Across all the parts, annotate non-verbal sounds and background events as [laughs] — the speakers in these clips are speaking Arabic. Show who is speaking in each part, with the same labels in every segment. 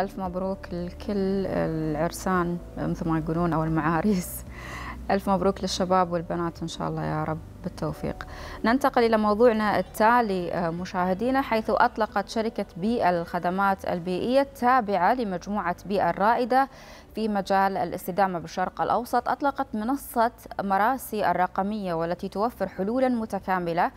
Speaker 1: ألف مبروك لكل العرسان مثل ما يقولون أو المعاريس [laughs] ألف مبروك للشباب والبنات إن شاء الله يا رب بالتوفيق ننتقل إلى موضوعنا التالي آه، مشاهدينا حيث أطلقت شركة بيئة الخدمات البيئية التابعة لمجموعة بيئة الرائدة في مجال الاستدامة بالشرق الأوسط أطلقت منصة مراسي الرقمية والتي توفر حلولا متكاملة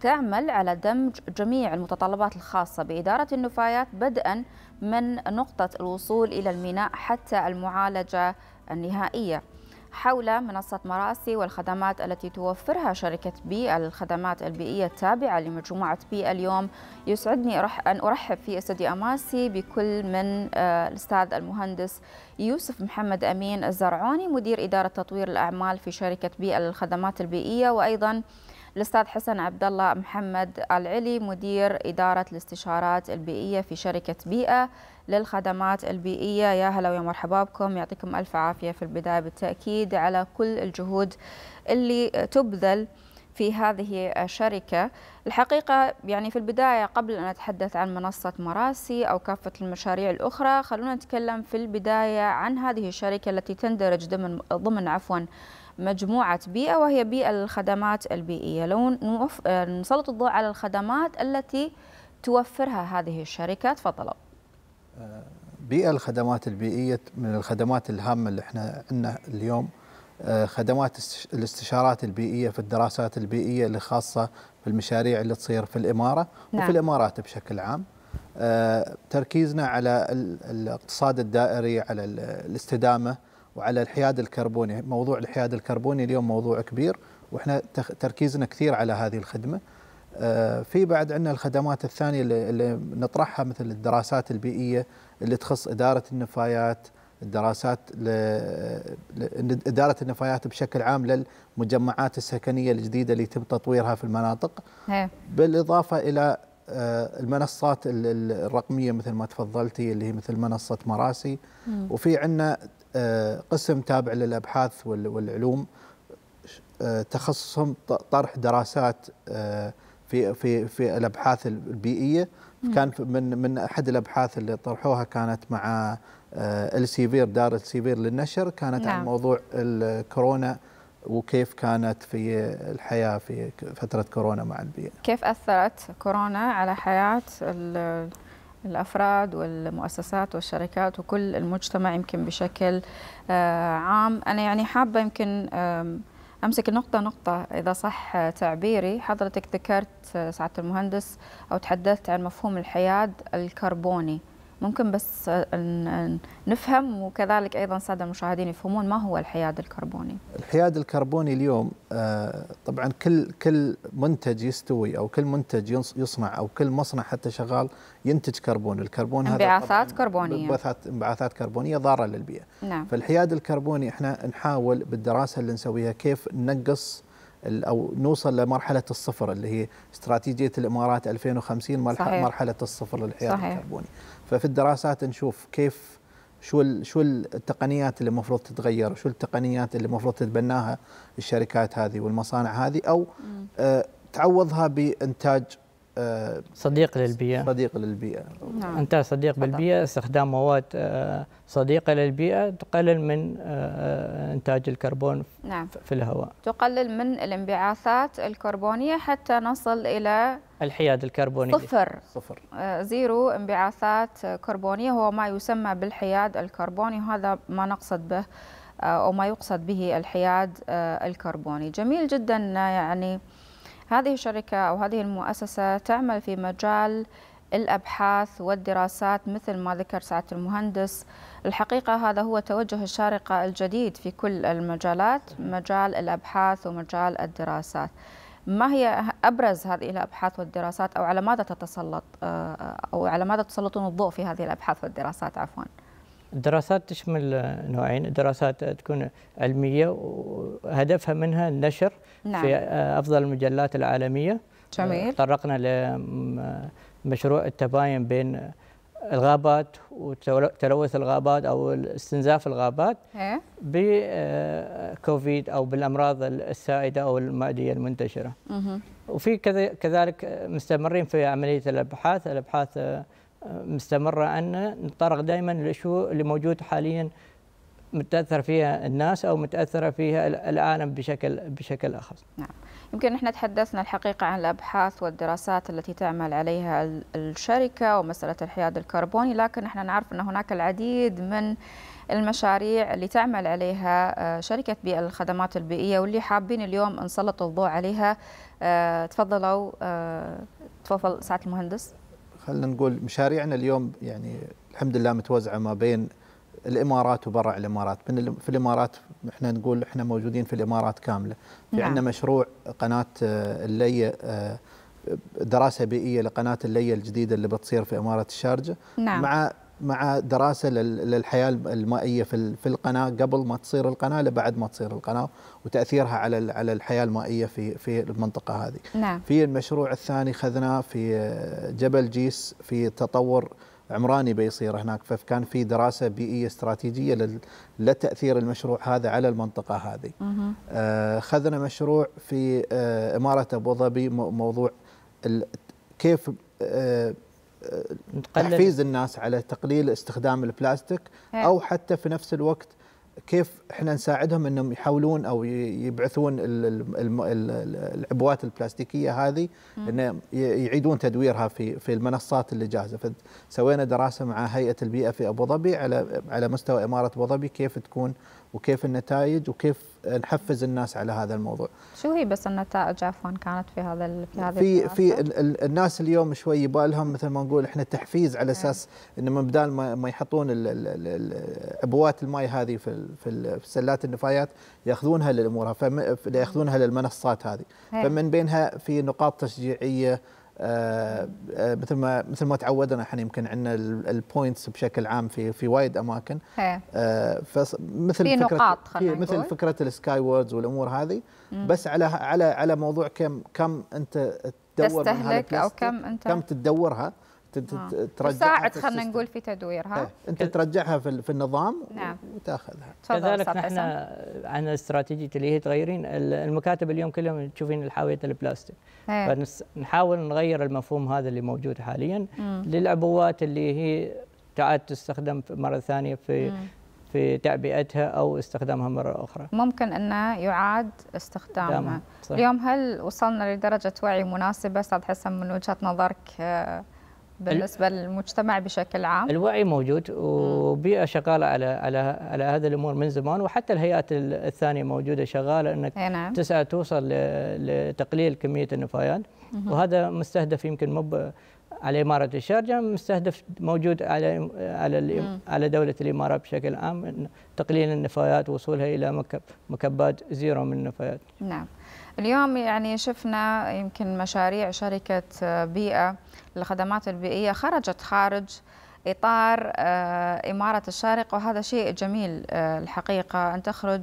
Speaker 1: تعمل على دمج جميع المتطلبات الخاصة بإدارة النفايات بدءا من نقطة الوصول إلى الميناء حتى المعالجة النهائية حول منصة مراسي والخدمات التي توفرها شركة بي الخدمات البيئية التابعة لمجموعة بي اليوم يسعدني أن أرحب في استديو أماسي بكل من آه، الأستاذ المهندس يوسف محمد أمين الزرعوني مدير إدارة تطوير الأعمال في شركة بي الخدمات البيئية وأيضا الاستاذ حسن عبد الله محمد العلي مدير اداره الاستشارات البيئيه في شركه بيئه للخدمات البيئيه يا هلا ويا مرحبا بكم يعطيكم الف عافيه في البدايه بالتاكيد على كل الجهود اللي تبذل في هذه الشركة الحقيقة يعني في البداية قبل أن أتحدث عن منصة مراسي أو كافة المشاريع الأخرى خلونا نتكلم في البداية عن هذه الشركة التي تندرج ضمن, ضمن عفوا مجموعة بيئة وهي بيئة للخدمات البيئية لو آه، نسلط الضوء على الخدمات التي توفرها هذه الشركات تفضلوا آه،
Speaker 2: بيئة الخدمات البيئية من الخدمات الهامة اللي احنا عندنا اليوم آه، خدمات الاستشارات البيئية في الدراسات البيئية اللي خاصة في المشاريع اللي تصير في الإمارة نعم. وفي الإمارات بشكل عام تركيزنا على الاقتصاد الدائري على الاستدامة وعلى الحياد الكربوني موضوع الحياد الكربوني اليوم موضوع كبير واحنا تركيزنا كثير على هذه الخدمه آه، في بعد عندنا الخدمات الثانيه اللي نطرحها مثل الدراسات البيئيه اللي تخص اداره النفايات الدراسات اداره النفايات بشكل عام للمجمعات السكنيه الجديده اللي يتم تطويرها في المناطق نعم. بالاضافه الى آه، المنصات الرقميه مثل ما تفضلتي اللي هي مثل منصه مراسي وفي عندنا آه، قسم تابع للابحاث والعلوم آه، تخصصهم طرح دراسات آه، في في في الابحاث البيئيه كان من من احد الابحاث اللي طرحوها كانت مع السيفير دار السيفير للنشر كانت نعم. عن موضوع الكورونا وكيف كانت في الحياه في فتره كورونا مع البيئه
Speaker 1: كيف اثرت كورونا على حياه الأفراد والمؤسسات والشركات وكل المجتمع يمكن بشكل آه، عام أنا يعني حابة يمكن أمسك النقطة نقطة إذا صح آه، تعبيري حضرتك ذكرت آه، سعادة المهندس أو تحدثت عن مفهوم الحياد الكربوني ممكن بس نفهم وكذلك أيضا السادة المشاهدين يفهمون ما هو الحياد الكربوني
Speaker 2: الحياد الكربوني اليوم آه، طبعا كل كل منتج يستوي أو كل منتج يصنع أو كل مصنع حتى شغال ينتج كربون الكربون هذا انبعاثات
Speaker 1: كربونية انبعاثات
Speaker 2: انبعاثات كربونية ضارة للبيئة
Speaker 1: نعم. فالحياد
Speaker 2: الكربوني احنا نحاول بالدراسة اللي نسويها كيف ننقص او نوصل لمرحله الصفر اللي هي استراتيجيه الامارات 2050 صحيح. مرحلة الصفر للحياد الكربوني ففي الدراسات نشوف كيف شو شو التقنيات اللي المفروض تتغير شو التقنيات اللي المفروض تتبناها الشركات هذه والمصانع هذه او آه تعوضها بانتاج صديق للبيئة صديق للبيئة
Speaker 3: نعم. أنت صديق طبعا. بالبيئة استخدام مواد آه، صديقة للبيئة تقلل من آه، آه، إنتاج الكربون نعم. في الهواء
Speaker 1: تقلل من الانبعاثات الكربونية حتى نصل إلى
Speaker 3: الحياد الكربوني صفر
Speaker 1: صفر زيرو انبعاثات كربونية هو ما يسمى بالحياد الكربوني وهذا ما نقصد به أو ما يقصد به الحياد الكربوني جميل جدا يعني هذه الشركة أو هذه المؤسسة تعمل في مجال الأبحاث والدراسات مثل ما ذكر سعادة المهندس الحقيقة هذا هو توجه الشارقة الجديد في كل المجالات مجال الأبحاث ومجال الدراسات ما هي أبرز هذه الأبحاث والدراسات أو على ماذا تتسلط آه، أو على ماذا تسلطون الضوء في هذه الأبحاث والدراسات عفواً؟
Speaker 3: الدراسات تشمل نوعين دراسات تكون علمية وهدفها منها النشر نعم. في أفضل المجلات العالمية جميل طرقنا لمشروع التباين بين الغابات وتلوث الغابات او استنزاف الغابات بكوفيد آه، او بالامراض السائده او المعدية المنتشره. وفي كذلك مستمرين في عمليه الابحاث، الابحاث آه، مستمرة أن نتطرق دائما لشو اللي موجود حاليا متأثر فيها الناس أو متأثرة فيها العالم بشكل بشكل أخص نعم.
Speaker 1: يمكن نحن تحدثنا الحقيقة عن الأبحاث والدراسات التي تعمل عليها الشركة ومسألة الحياد الكربوني لكن نحن نعرف أن هناك العديد من المشاريع اللي تعمل عليها آه، شركة بيئة الخدمات البيئية واللي حابين اليوم نسلط الضوء عليها آه، تفضلوا آه، تفضل سعادة المهندس
Speaker 2: خلينا نقول مشاريعنا اليوم يعني الحمد لله متوزعه ما بين الامارات وبرع الامارات من في الامارات احنا نقول احنا موجودين في الامارات كامله في نعم. عندنا مشروع قناه آه، اللي آه، دراسه بيئيه لقناه اللي الجديده اللي بتصير في اماره الشارجه نعم. مع مع دراسه للحياه المائيه في القناه قبل ما تصير القناه لبعد ما تصير القناه وتاثيرها على على الحياه المائيه في في المنطقه هذه. نعم. في المشروع الثاني خذناه في جبل جيس في تطور عمراني بيصير هناك فكان في دراسه بيئيه استراتيجيه لتاثير المشروع هذا على المنطقه هذه. اخذنا آه، مشروع في آه، اماره ابو ظبي موضوع كيف آه تحفيز الناس على تقليل استخدام البلاستيك إيه. او حتى في نفس الوقت كيف احنا نساعدهم انهم يحاولون او يبعثون العبوات البلاستيكيه هذه ان يعيدون تدويرها في في المنصات اللي جاهزه فسوينا دراسه مع هيئه البيئه في ابو ظبي على على مستوى اماره ابو ظبي كيف تكون وكيف النتائج وكيف نحفز الناس على هذا الموضوع.
Speaker 1: شو هي بس النتائج عفوا كانت في هذا في هذه في في
Speaker 2: الناس اليوم شوي يبالهم مثل ما نقول احنا تحفيز على نعم. اساس ان من بدال ما, ما يحطون ابوات الماي هذه في في سلات النفايات ياخذونها للامور ياخذونها للمنصات هذه فمن بينها في نقاط تشجيعيه آه، آه، مثل ما مثل ما تعودنا احنا يمكن عندنا البوينتس بشكل عام في في وايد اماكن إيه. آه، فمثل في فكره نقاط فكره مثل فكره السكاي ووردز والامور هذه بس على على على موضوع كم كم انت تدور تستهلك او كم انت كم تدورها تساعد آه. خلينا
Speaker 1: نقول في تدويرها إيه. انت
Speaker 2: ترجعها في, في
Speaker 3: النظام
Speaker 1: نعم. وتاخذها كذلك نحن
Speaker 3: عن استراتيجيه اللي هي تغيرين المكاتب اليوم كلهم تشوفين الحاويه البلاستيك إيه. فنحاول نغير المفهوم هذا اللي موجود حاليا مم. للعبوات اللي هي تعاد تستخدم مره ثانيه في مم. في تعبئتها او استخدامها مره اخرى.
Speaker 1: ممكن انه يعاد استخدامها. اليوم هل وصلنا لدرجه وعي مناسبه استاذ حسن من وجهه نظرك آه، بالنسبه للمجتمع بشكل عام
Speaker 3: الوعي موجود وبيئه شغاله على على على هذه الامور من زمان وحتى الهيئات الثانيه موجوده شغاله انك
Speaker 1: نعم. تسعى
Speaker 3: توصل لتقليل كميه النفايات وهذا مستهدف يمكن مو على إمارة الشارجة مستهدف موجود على على على دولة الإمارات بشكل عام تقليل النفايات وصولها إلى مكب مكبات زيرو من النفايات.
Speaker 1: نعم. اليوم يعني شفنا يمكن مشاريع شركة بيئة للخدمات البيئية خرجت خارج إطار آه، إمارة الشارقة وهذا شيء جميل آه، الحقيقة أن تخرج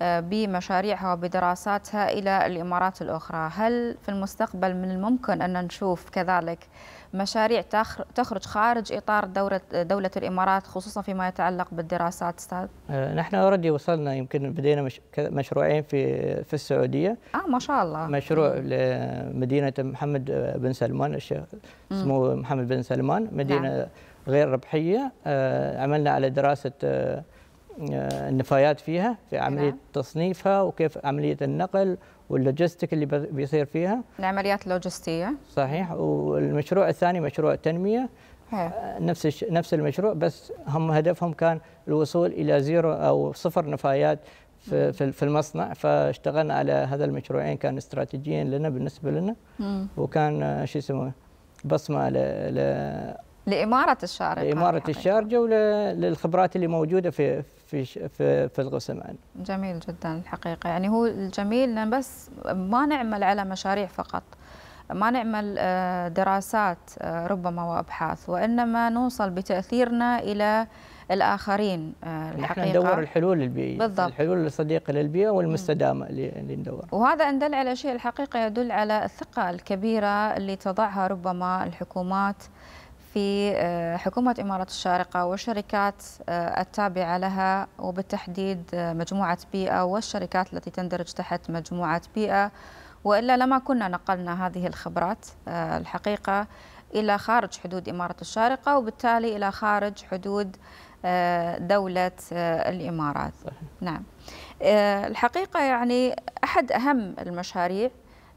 Speaker 1: بمشاريعها وبدراساتها إلى الإمارات الأخرى هل في المستقبل من الممكن أن نشوف كذلك مشاريع تخرج خارج إطار دورة دولة الإمارات خصوصا فيما يتعلق بالدراسات أستاذ؟ أه، نحن
Speaker 3: أوريدي وصلنا يمكن بدينا مش مشروعين في في السعودية
Speaker 1: آه ما شاء الله
Speaker 3: مشروع لمدينة محمد بن سلمان الشيخ اسمه محمد بن سلمان مدينة نعم. غير ربحية أه، عملنا على دراسة أه، آه، النفايات فيها في نعم. عمليه نعم. تصنيفها وكيف عمليه النقل واللوجستيك اللي بيصير فيها
Speaker 1: العمليات نعم، اللوجستيه
Speaker 3: صحيح والمشروع الثاني مشروع تنميه آه، نفس نفس المشروع بس هم هدفهم كان الوصول الى زيرو او صفر نفايات في في المصنع فاشتغلنا على هذا المشروعين كان استراتيجيين لنا بالنسبه لنا وكان آه، شو اسمه بصمه
Speaker 1: لإمارة الشارقة
Speaker 3: لإمارة الشارقة وللخبرات اللي موجودة في في في, في القسم
Speaker 1: جميل جدا الحقيقة يعني هو الجميل بس ما نعمل على مشاريع فقط ما نعمل آه، دراسات آه، ربما وابحاث وانما نوصل بتاثيرنا الى الاخرين آه، الحقيقه نحن ندور
Speaker 3: الحلول البيئيه بالضبط الحلول الصديقه للبيئه والمستدامه اللي ندورها
Speaker 1: وهذا ان دل على شيء الحقيقه يدل على الثقه الكبيره اللي تضعها ربما الحكومات في آه، حكومة إمارات الشارقة والشركات آه، التابعة لها وبالتحديد آه، مجموعة بيئة والشركات التي تندرج تحت مجموعة بيئة وإلا لما كنا نقلنا هذه الخبرات الحقيقة إلى خارج حدود إمارة الشارقة وبالتالي إلى خارج حدود دولة الإمارات صحيح. نعم الحقيقة يعني أحد أهم المشاريع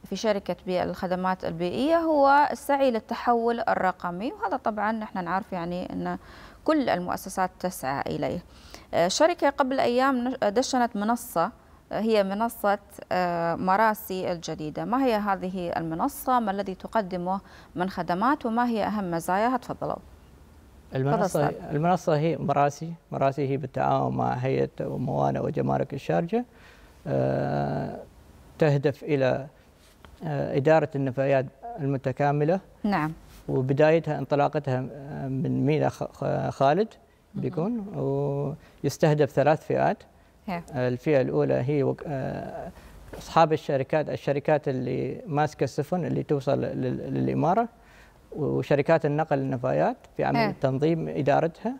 Speaker 1: في شركة بيئة الخدمات البيئية هو السعي للتحول الرقمي وهذا طبعا نحن نعرف يعني أن كل المؤسسات تسعى إليه آه، شركة قبل أيام آه، دشنت منصة آه، هي منصة مراسي الجديدة ما هي هذه المنصة ما الذي تقدمه من خدمات وما هي أهم مزاياها تفضلوا
Speaker 3: المنصة المنصة هي مراسي مراسي هي بالتعاون مع هيئة موانئ وجمارك الشارجة تهدف إلى آه، إدارة النفايات المتكاملة نعم وبدايتها انطلاقتها آه، من مينا خالد بيكون ويستهدف ثلاث فئات الفئة الأولى هي آه، أصحاب الشركات الشركات اللي ماسكة السفن اللي توصل للإمارة وشركات النقل النفايات في عمل تنظيم إدارتها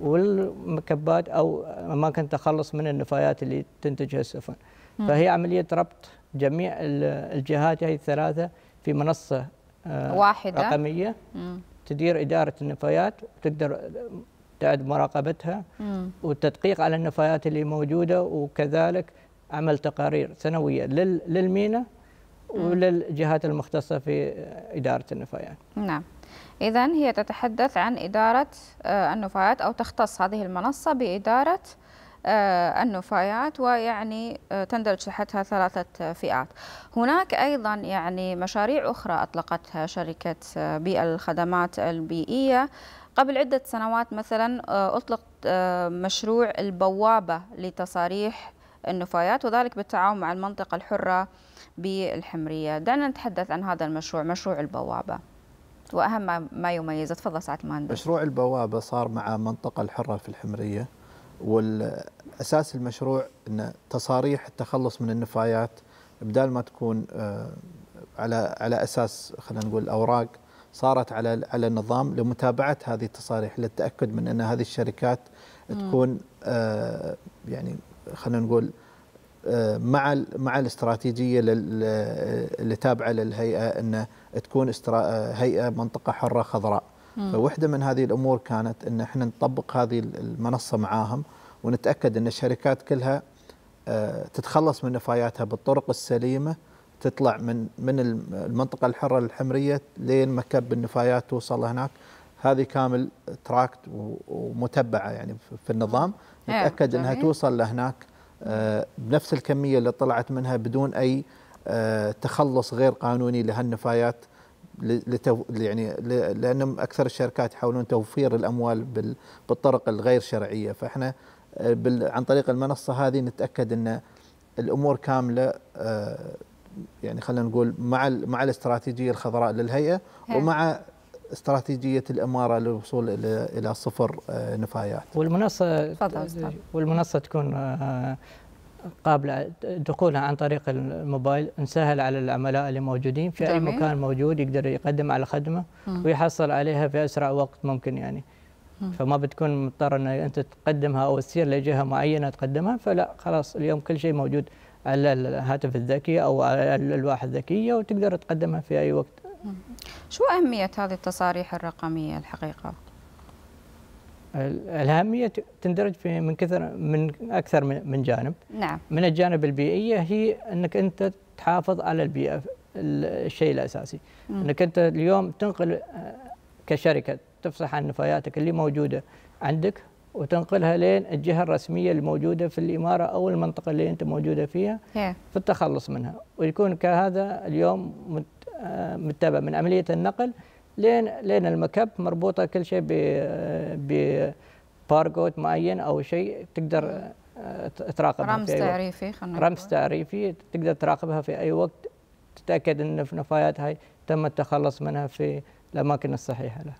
Speaker 3: والمكبات أو أماكن تخلص من النفايات اللي تنتجها السفن فهي عملية ربط جميع الجهات هذه الثلاثه في منصه آه، واحده رقميه تدير اداره النفايات وتقدر تعد مراقبتها والتدقيق على النفايات اللي موجوده وكذلك عمل تقارير سنويه للمينا وللجهات المختصه في اداره النفايات.
Speaker 1: نعم. إذا هي تتحدث عن إدارة آه، النفايات أو تختص هذه المنصة بإدارة آه، النفايات ويعني آه، تندرج تحتها ثلاثة فئات هناك أيضا يعني مشاريع أخرى أطلقتها شركة آه، بيئة الخدمات البيئية قبل عدة سنوات مثلا أطلق مشروع البوابة لتصاريح النفايات وذلك بالتعاون مع المنطقة الحرة بالحمرية دعنا نتحدث عن هذا المشروع مشروع البوابة وأهم ما يميزه تفضل سعد المهندس
Speaker 2: مشروع البوابة صار مع منطقة الحرة في الحمرية والاساس المشروع ان تصاريح التخلص من النفايات بدال ما تكون آه، على على اساس خلينا نقول اوراق صارت على على النظام لمتابعه هذه التصاريح للتاكد من ان هذه الشركات تكون آه، يعني خلينا نقول آه، مع مع الاستراتيجيه اللي تابعه للهيئه ان تكون هيئه منطقه حره خضراء فواحده من هذه الامور كانت ان احنا نطبق هذه المنصه معاهم ونتاكد ان الشركات كلها آه، تتخلص من نفاياتها بالطرق السليمه تطلع من من المنطقه الحره الحمريه لين مكب النفايات توصل هناك هذه كامل تراكت ومتبعه يعني في النظام آه، نتاكد انها توصل لهناك آه، بنفس الكميه اللي طلعت منها بدون اي تخلص غير قانوني لهالنفايات لتو يعني لان اكثر الشركات يحاولون توفير الاموال بالطرق الغير شرعيه فاحنا آه، عن طريق المنصه هذه نتاكد ان الامور كامله آه، يعني خلينا نقول مع مع الاستراتيجيه الخضراء للهيئه ومع استراتيجيه الاماره للوصول الى الى صفر آه، نفايات
Speaker 3: والمنصه والمنصه تكون قابلة دخولها عن طريق الموبايل نسهل على العملاء اللي موجودين في جميل. أي مكان موجود يقدر يقدم على خدمة ويحصل عليها في أسرع وقت ممكن يعني فما بتكون مضطر أن أنت تقدمها أو تسير لجهة معينة تقدمها فلا خلاص اليوم كل شيء موجود على الهاتف الذكي أو على الألواح الذكية وتقدر تقدمها في أي وقت
Speaker 1: شو أهمية هذه التصاريح الرقمية الحقيقة؟
Speaker 3: الأهمية تندرج في من كثر من أكثر من جانب نعم. من الجانب البيئية هي أنك أنت تحافظ على البيئة الشيء الأساسي م. أنك أنت اليوم تنقل آه، كشركة تفصح عن نفاياتك اللي موجودة عندك وتنقلها لين الجهة الرسمية اللي موجودة في الإمارة أو المنطقة اللي أنت موجودة فيها yeah. في التخلص منها ويكون كهذا اليوم آه، متبع من عملية النقل لين لين المكب مربوطه كل شيء ب ب باركود معين او شيء تقدر آه، تراقبها رمز في أي تعريفي خلينا رمز تعريفي تقدر تراقبها في اي وقت تتاكد ان النفايات هاي تم التخلص منها في الاماكن الصحيحه لها.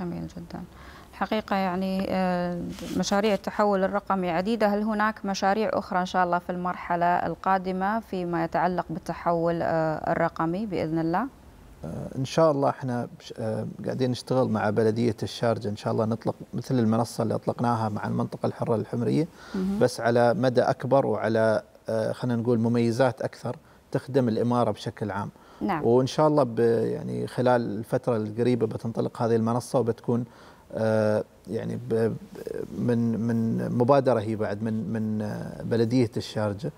Speaker 1: جميل جدا. الحقيقة يعني آه، مشاريع التحول الرقمي عديدة هل هناك مشاريع أخرى إن شاء الله في المرحلة القادمة فيما يتعلق بالتحول آه، الرقمي بإذن الله؟
Speaker 2: آه، ان شاء الله احنا آه، قاعدين نشتغل مع بلديه الشارجه ان شاء الله نطلق مثل المنصه اللي اطلقناها مع المنطقه الحره الحمريه بس على مدى اكبر وعلى آه، خلينا نقول مميزات اكثر تخدم الاماره بشكل عام. نعم. وان شاء الله يعني خلال الفتره القريبه بتنطلق هذه المنصه وبتكون يعني من من مبادره هي بعد من من بلديه الشارجه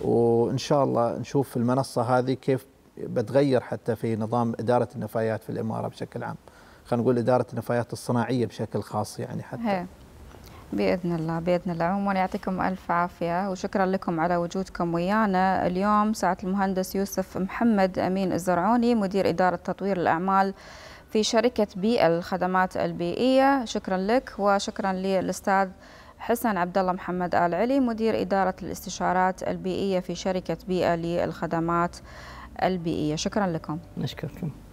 Speaker 2: وان شاء الله نشوف المنصه هذه كيف بتغير حتى في نظام اداره النفايات في الاماره بشكل عام خلينا نقول اداره النفايات الصناعيه بشكل خاص يعني حتى
Speaker 1: هي. باذن الله باذن الله عموما يعطيكم الف عافيه وشكرا لكم على وجودكم ويانا اليوم ساعة المهندس يوسف محمد امين الزرعوني مدير اداره تطوير الاعمال في شركه بي الخدمات البيئيه شكرا لك وشكرا للاستاذ حسن عبد الله محمد ال علي مدير اداره الاستشارات البيئيه في شركه بيئه للخدمات البيئيه شكرا لكم
Speaker 3: نشكركم